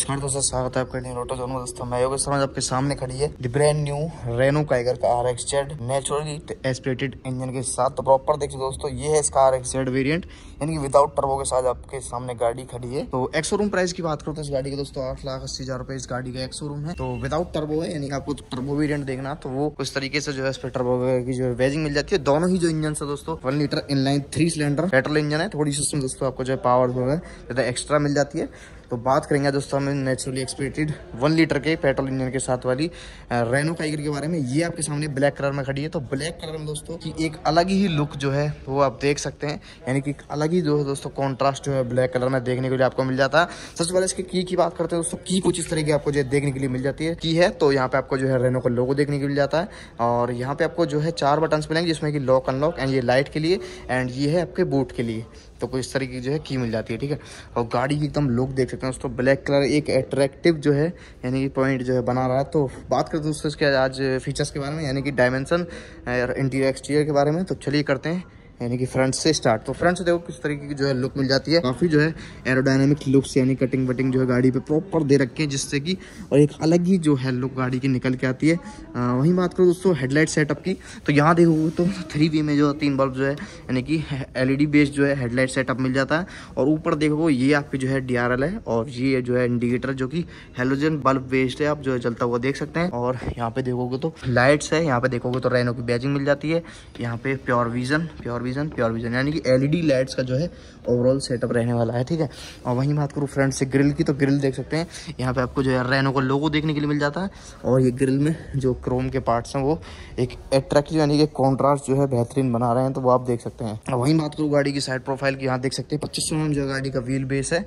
नमस्कार दोस्तों स्वागत है आपका न्यू रोटो जोन में दोस्तों मैं योगेश समाज आपके सामने खड़ी है the brand new Renault Kiger का R X naturally aspirated engine के साथ तो प्रॉपर देखिए दोस्तों ये है इसका आर एक्स जेड वेरियंट यानी कि विदाउट टर्बो के साथ आपके सामने गाड़ी खड़ी है तो एक्सोरूम प्राइस की बात करो तो इस गाड़ी के दोस्तों आठ लाख अस्सी हजार रुपए इस गाड़ी का एक्सोरूम है तो विदाउट टर्बो है यानी आपको टर्बो वेरियंट देखना तो वो उस तरीके से जो है इस पर टर्बो की जो है वेजिंग मिल जाती है दोनों ही जो इंजन है दोस्तों one litre inline three cylinder petrol engine है थोड़ी सी उसमें दोस्तों आपको जो है पावर जो है ज्यादा एक्स्ट्रा मिल जाती है तो बात करेंगे दोस्तों हमें नेचुरली एक्सपेक्टेड वन लीटर के पेट्रोल इंजन के साथ वाली रेनो टाइगर के बारे में ये आपके सामने ब्लैक कलर में खड़ी है तो ब्लैक कलर में दोस्तों की एक अलग ही लुक जो है वो आप देख सकते हैं यानी कि अलग ही जो है दोस्तों कॉन्ट्रास्ट जो है ब्लैक कलर में देखने के लिए आपको मिल जाता है सबसे पहले इसकी की की बात करते हैं दोस्तों की कुछ इस तरह की आपको जो देखने के लिए मिल जाती है की है तो यहाँ पे आपको जो है रेनो का लोगो देखने को मिल जाता है और यहाँ पे आपको जो है चार बटन्स मिलेंगे जिसमें कि लॉक अनलॉक एंड ये लाइट के लिए एंड ये है आपके बूट के लिए तो कुछ इस तरीके की जो है की मिल जाती है ठीक है और गाड़ी की एकदम तो लुक देख सकते हैं दोस्तों ब्लैक कलर एक अट्रैक्टिव जो है यानी कि पॉइंट जो है बना रहा है तो बात करते हैं दोस्तों इसके आज फीचर्स के बारे में यानी कि डायमेंसन इंटीरियर एक्सटीरियर के बारे में तो चलिए करते हैं यानी कि फ्रंट से स्टार्ट तो फ्रंट से देखो किस तरीके की जो है लुक मिल जाती है काफ़ी जो है एरोडाइनमिक लुक्स यानी कटिंग वटिंग जो है गाड़ी पे प्रॉपर दे रखे हैं जिससे कि और एक अलग ही जो है लुक गाड़ी की निकल के आती है आ, वहीं बात करो दोस्तों हेडलाइट सेटअप की तो यहाँ देखोगे तो थ्री वी में जो तीन बल्ब जो है यानी कि एल ई बेस्ड जो है हेडलाइट सेटअप मिल जाता है और ऊपर देखोगे ये आपकी जो है डी है और ये जो है इंडिकेटर जो कि हेलोजन बल्ब बेस्ड है आप जो है चलता हुआ देख सकते हैं और यहाँ पे देखोगे तो लाइट्स है यहाँ पे देखोगे तो रेनो की बैजिंग मिल जाती है यहाँ पे pure vision pure vision pure vision यानी कि एलईडी लाइट्स e का जो है ओवरऑल सेटअप रहने वाला है ठीक है और वहीं बात करूँ फ्रंट से ग्रिल की तो ग्रिल देख सकते हैं यहाँ पे आपको जो है रैनो का लोगो देखने के लिए मिल जाता है और ये ग्रिल में जो क्रोम के पार्ट्स हैं वो एक एट्रैक्टिव यानी कि कॉन्ट्रास्ट जो है बेहतरीन बना रहे हैं तो वो आप देख सकते हैं और वहीं बात करूँ गाड़ी की साइड प्रोफाइल की यहाँ देख सकते हैं पच्चीस सौ जो गाड़ी का व्हील बेस है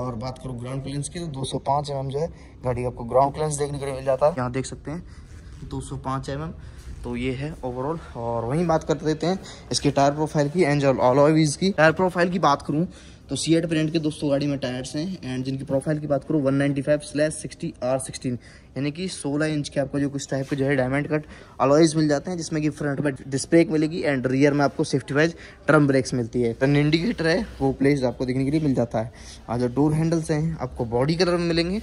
और बात करूँ ग्राउंड क्लेंस की तो दो सौ जो है गाड़ी आपको ग्राउंड क्लेंस देखने के लिए मिल जाता है यहाँ देख सकते हैं दो सौ पाँच एम एम तो ये है ओवरऑल और वहीं बात कर देते हैं इसके टायर प्रोफाइल की एंड ऑलॉयवीज की टायर प्रोफाइल की बात करूँ तो सी एड ब्रांड के दोस्तों गाड़ी में टायर्स हैं एंड जिनकी प्रोफाइल की बात करूँ 195 ninety five slash sixty R sixteen यानी कि 16 इंच के आपको जो कुछ टाइप के जो है डायमंड कट अलॉइज मिल जाते हैं जिसमें कि फ्रंट में डिस्प्रेक मिलेगी एंड रियर में आपको सेफ्टी वाइज ट्रम ब्रेक्स मिलती है टर्न इंडिकेटर है वो प्लेस आपको देखने के लिए मिल जाता है और जो डोर हैंडल्स हैं आपको बॉडी कलर में मिलेंगे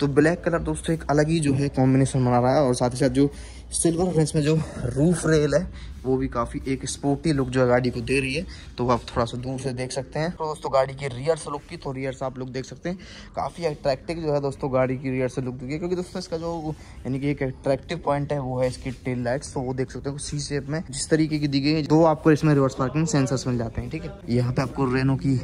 तो ब्लैक कलर दोस्तों एक अलग ही जो है कॉम्बिनेशन बना रहा है और साथ ही साथ जो सिल्वर और इसमें जो रूफ रेल है वो भी काफ़ी एक स्पोर्टी लुक जो है गाड़ी को दे रही है तो आप थोड़ा सा दूर से देख सकते हैं तो दोस्तों गाड़ी की रियर से लुक की तो रियर से आप लोग देख सकते हैं काफ़ी अट्रैक्टिव जो है दोस्तों गाड़ी की रियर से लुक दी है क्योंकि दोस्तों इसका जो यानी कि एक अट्रैक्टिव पॉइंट है वो है इसकी टेल लाइट तो वो देख सकते हो सी शेप में जिस तरीके की दी गई है दो आपको इसमें रिवर्स पार्किंग सेंसर्स मिल जाते हैं ठीक है यहाँ पे आपको रेनो की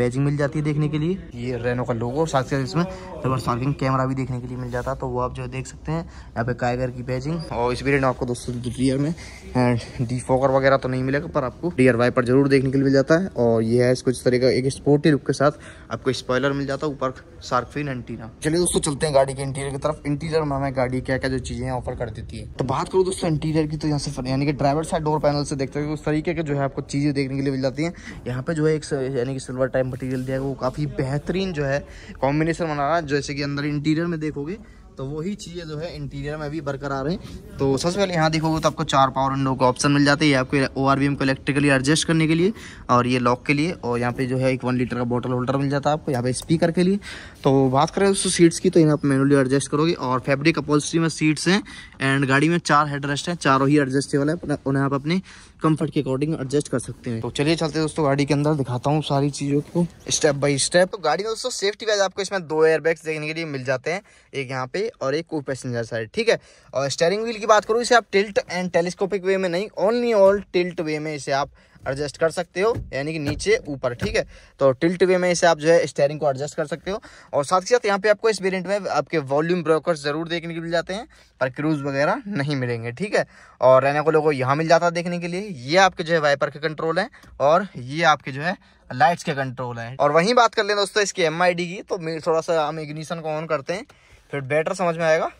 बैजिंग मिल जाती है देखने के लिए ये रेनो का लोगो और साथ के साथ इसमें रिवर्स पार्किंग कैमरा भी देखने के लिए मिल जाता है तो वो आप जो देख सकते हैं यहाँ पे कायगर की बैजिंग और इस वेरियंट आपको दोस्तों रियर में डी डिफोकर वगैरह तो नहीं मिलेगा पर आपको रियर वाइपर जरूर देखने के लिए मिल जाता है और ये है इसको कुछ तरीके का एक स्पोर्टी लुक के साथ आपको स्पॉयलर मिल जाता है ऊपर सार्कफिन एंटीना चलिए दोस्तों चलते हैं गाड़ी के इंटीरियर की तरफ इंटीरियर में हमें गाड़ी क्या क्या जो चीज़ें ऑफर कर देती है तो बात करूँ दोस्तों इंटीरियर की तो यहाँ से यानी कि ड्राइवर साइड डोर पैनल से देखते हैं उस तरीके के जो है आपको चीज़ें देखने के लिए मिल जाती है यहाँ पे जो है एक यानी कि सिल्वर टाइप मटेरियल दिया है वो काफ़ी बेहतरीन जो है कॉम्बिनेशन बना रहा है जैसे कि अंदर इंटीरियर में देखोगे तो वही चीज़ें जो है इंटीरियर में भी बरकरार हैं तो सबसे पहले यहाँ देखोगे तो आपको चार पावर विंडो का ऑप्शन मिल जाता है ये आपको ओ आर को इलेक्ट्रिकली एडजस्ट करने के लिए और ये लॉक के लिए और यहाँ पे जो है एक वन लीटर का बोतल होल्डर मिल जाता है आपको यहाँ पे स्पीकर के लिए तो बात करें उस सीट्स की तो इन्हें आप मेनुअली एडजस्ट करोगे और फेब्रिक अपोजिटी में सीट्स हैं एंड गाड़ी में चार हेड रेस्ट हैं चारों ही एडजस्टेबल है उन्हें आप अपने कंफर्ट के अकॉर्डिंग एडजस्ट कर सकते हैं तो चलिए चलते दोस्तों गाड़ी के अंदर दिखाता हूँ सारी चीज़ों को स्टेप बाय स्टेप तो गाड़ी में दोस्तों सेफ्टी वाइज आपको इसमें दो एयर बैग्स देखने के लिए मिल जाते हैं एक यहाँ पे और एक को पैसेंजर साइड ठीक है और स्टेयरिंग व्हील की बात करूँ इसे आप टिल्ट एंड टेलीस्कोपिक वे में नहीं ओनली ऑल टिल्ट वे में इसे आप एडजस्ट कर सकते हो यानी कि नीचे ऊपर ठीक है तो टिल्ट वे में इसे आप जो है स्टेयरिंग को एडजस्ट कर सकते हो और साथ ही साथ यहाँ पे आपको इस वेरियंट में आपके वॉल्यूम ब्रोकर ज़रूर देखने के मिल जाते हैं पर क्रूज़ वगैरह नहीं मिलेंगे ठीक है और रहने को लोगों यहाँ मिल जाता है देखने के लिए ये आपके जो है वाइपर के कंट्रोल है और ये आपके जो है लाइट्स के कंट्रोल है और वहीं बात कर लें दोस्तों इसकी एम की तो थोड़ा सा हम इग्निशन को ऑन करते हैं फिर बेटर समझ में आएगा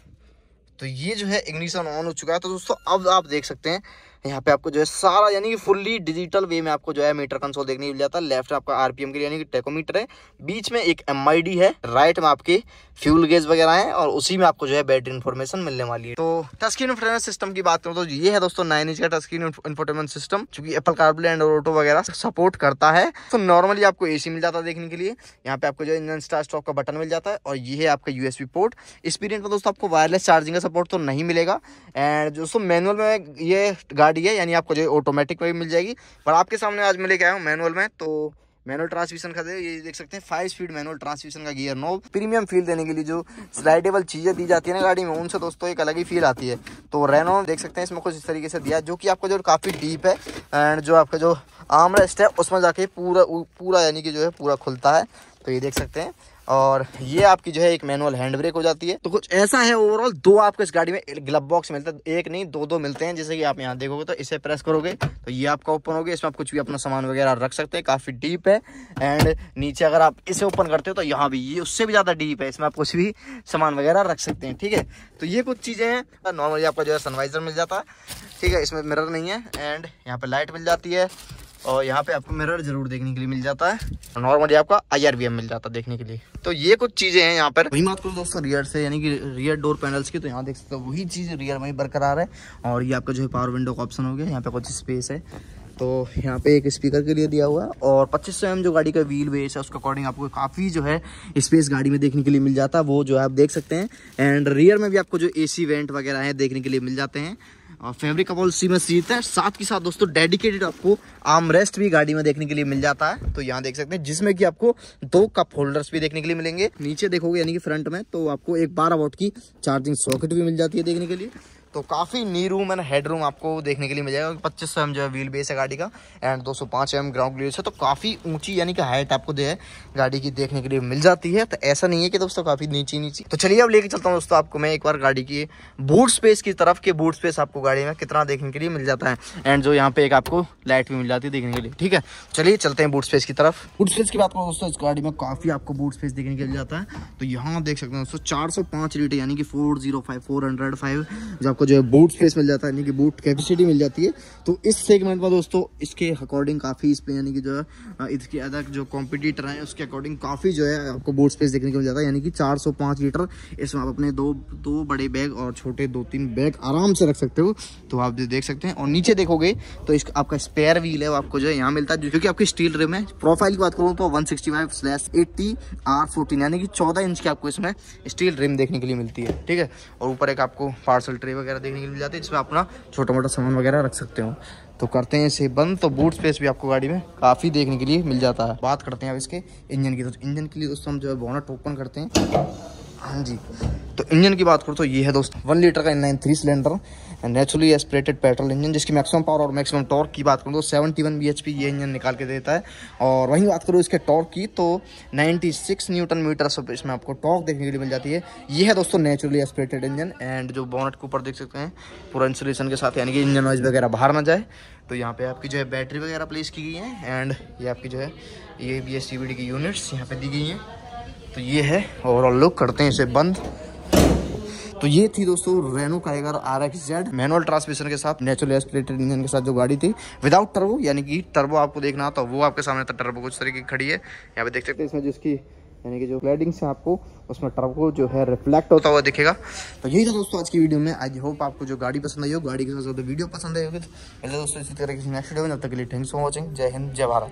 तो ये जो है इग्निशन ऑन हो चुका है तो दोस्तों अब आप देख सकते हैं यहाँ पे आपको जो है सारा यानी कि फुल्ली डिजिटल वे में आपको जो है मीटर कंसोल देखने मिल जाता है लेफ्ट आपका आरपीएम के लिए यानी कि टेकोमीटर है बीच में एक एम है राइट में आपके फ्यूल गेज वगैरह है और उसी में आपको जो है बैटरी इन्फॉर्मेशन मिलने वाली है तो टच स्क्रीन सिस्टम की बात करूँ तो ये है दोस्तों नाइन इंच का टच स्क्रीन सिस्टम चूंकि एप्पल कार्बले एंड ऑटो वगैरह सपोर्ट करता है तो नॉर्मली आपको सी मिल जाता है देखने के लिए यहाँ पे आपको जो है इंजन स्टार स्टॉक का बटन मिल जाता है और ये है आपका यूएसबी पोर्ट इस पीरियड में दोस्तों आपको वायरलेस चार्जिंग का सपोर्ट तो नहीं मिलेगा एंड दोस्तों मैनुअल में ये गाड़ी गाड़ी है यानी आपको जो है ऑटोमेटिक में भी मिल जाएगी पर आपके सामने आज मैं लेके आया हूँ मैनुअल में तो मैनुअल ट्रांसमिशन का ये देख सकते हैं फाइव स्पीड मैनुअल ट्रांसमिशन का गियर नो प्रीमियम फील देने के लिए जो स्लाइडेबल चीज़ें दी जाती है ना गाड़ी में उनसे दोस्तों एक अलग ही फील आती है तो रेनो देख सकते हैं इसमें कुछ इस तरीके से दिया जो कि आपका जो काफ़ी डीप है एंड जो आपका जो आम रेस्ट है उसमें जाके पूरा पूरा यानी कि जो है पूरा खुलता है तो ये देख सकते हैं और ये आपकी जो है एक मैनुअल हैंड ब्रेक हो जाती है तो कुछ ऐसा है ओवरऑल दो आपको इस गाड़ी में ग्लब बॉक्स मिलता है एक नहीं दो दो मिलते हैं जैसे कि आप यहाँ देखोगे तो इसे प्रेस करोगे तो ये आपका ओपन होगी इसमें आप कुछ भी अपना सामान वगैरह रख सकते हैं काफ़ी डीप है एंड नीचे अगर आप इसे ओपन करते हो तो यहाँ भी ये उससे भी ज़्यादा डीप है इसमें आप कुछ भी सामान वगैरह रख सकते हैं ठीक है तो ये कुछ चीज़ें हैं नॉर्मली आपका जो है सनवाइजर मिल जाता है ठीक है इसमें मिरर नहीं है एंड यहाँ पर लाइट मिल जाती है और यहाँ पे आपको मिरर जरूर देखने के लिए मिल जाता है नॉर्मली आपका आई आर मिल जाता है देखने के लिए तो ये कुछ चीजें हैं यहाँ पर वही बात करो दोस्तों रियर से यानी कि रियर डोर पैनल्स की तो यहाँ देख सकते हो वही चीज़ रियर में बरकरार है और ये आपका जो है पावर विंडो का ऑप्शन हो गया यहाँ पे कुछ स्पेस है तो यहाँ पे एक स्पीकर के लिए दिया हुआ है और पच्चीस सौ एम जो गाड़ी का व्हील बेस है उसके अकॉर्डिंग आपको काफ़ी जो है स्पेस गाड़ी में देखने के लिए मिल जाता है वो जो है आप देख सकते हैं एंड रियर में भी आपको जो एसी वेंट वगैरह है देखने के लिए मिल जाते हैं फैब्रिक आप सी में सीत है साथ के साथ दोस्तों डेडिकेटेड आपको आर्म रेस्ट भी गाड़ी में देखने के लिए मिल जाता है तो यहाँ देख सकते हैं जिसमें कि आपको दो कप होल्डर्स भी देखने के लिए मिलेंगे नीचे देखोगे यानी कि फ्रंट में तो आपको एक बारह वोट की चार्जिंग सॉकेट भी मिल जाती है देखने के लिए तो काफ़ी knee room and head room आपको देखने के लिए मिल जाएगा पच्चीस सौ एम जो है व्हील बेस है गाड़ी का एंड दो सौ पांच एम ग्राउंड क्लियर है तो काफ़ी ऊंची यानी कि हाइट आपको जो है गाड़ी की देखने के लिए मिल जाती है तो ऐसा नहीं है कि दोस्तों काफ़ी नीची नीची तो चलिए अब लेके चलता हूँ दोस्तों आपको मैं एक बार गाड़ी की बूट स्पेस की तरफ के बूट स्पेस आपको गाड़ी में कितना देखने के लिए मिल जाता है एंड जो यहाँ पे एक आपको लाइट भी मिल जाती है देखने के लिए ठीक है चलिए चलते हैं बूट स्पेस की तरफ बूट स्पेस की बात करो दोस्तों इस गाड़ी में काफ़ी आपको बूट स्पेस देखने के लिए जाता है तो यहाँ देख सकते हैं दोस्तों चार सौ लीटर यानी कि four zero five four hundred five जब आपको जो है बूट स्पेस मिल जाता है यानी कि बूट कैपेसिटी मिल जाती है तो इस सेगमेंट में दोस्तों इसके अकॉर्डिंग काफ़ी इस पर यानी कि जो है इसके अदर जो कॉम्पिटिटर हैं उसके अकॉर्डिंग काफ़ी जो है आपको बूट स्पेस देखने को मिल जाता है यानी कि चार लीटर इसमें आप अपने दो दो बड़े बैग और छोटे दो तीन बैग आराम से रख सकते हो तो आप देख सकते हैं और नीचे देखोगे तो इस आपका स्पेयर व्हील है वो आपको जो है यहाँ मिलता है क्योंकि आपकी स्टील रिम है प्रोफाइल की बात करूँ तो one sixty five R fourteen यानी कि चौदह इंच की आपको इसमें स्टील रिम देखने के लिए मिलती है ठीक है और ऊपर एक आपको पार्सल ट्रे वगैरह वगैरह देखने के लिए मिल जाते हैं जिसमें अपना छोटा मोटा सामान वगैरह रख सकते हो तो करते हैं इसे बंद तो बूट स्पेस भी आपको गाड़ी में काफ़ी देखने के लिए मिल जाता है बात करते हैं अब इसके इंजन की तो इंजन के लिए दोस्तों हम जो है बोनट ओपन करते हैं हाँ जी तो इंजन की बात करो तो ये है दोस्तों वन लीटर का nine three cylinder naturally aspirated petrol engine जिसकी मैक्सिमम पावर और मैक्सिमम टॉर्क की बात करूँ तो seventy one B H P ये इंजन निकाल के देता है और वहीं बात करूँ इसके टॉर्क की तो नाइन्टी सिक्स न्यूटन मीटर सब इसमें आपको टॉर्क देखने के लिए मिल जाती है ये है दोस्तों नेचुरली एस्परेटेड इंजन एंड जो बॉनेट के ऊपर देख सकते हैं पूरा इंसुलेशन के साथ यानी कि इंजन वाइज वगैरह बाहर ना जाए तो यहाँ पर आपकी जो है बैटरी वगैरह प्लेस की गई है एंड ये आपकी जो है ये B S C B D की यूनिट्स यहाँ पर दी गई हैं तो ये है ओवरऑल लुक करते हैं इसे बंद तो ये थी दोस्तों Renault Kiger R X Z manual transmission के साथ नेचुरल एस्पिरेटेड इंजन के साथ जो गाड़ी थी विदाउट टर्बो यानी कि टर्बो आपको देखना तो वो आपके सामने था टर्बो कुछ तरीके की खड़ी है यहाँ पे देख सकते हैं इसमें जिसकी यानी कि जो ग्लाइडिंग से आपको उसमें टर्बो जो है रिफ्लेक्ट होता हुआ दिखेगा तो यही था दोस्तों आज की वीडियो में आई होप आपको जो गाड़ी पसंद आई हो गाड़ी के साथ वीडियो पसंद आई होगी तो दोस्तों इसी तरह की नेक्स्ट वीडियो में तब तक के लिए थैंक्स फॉर वॉचिंग जय हिंद जय भारत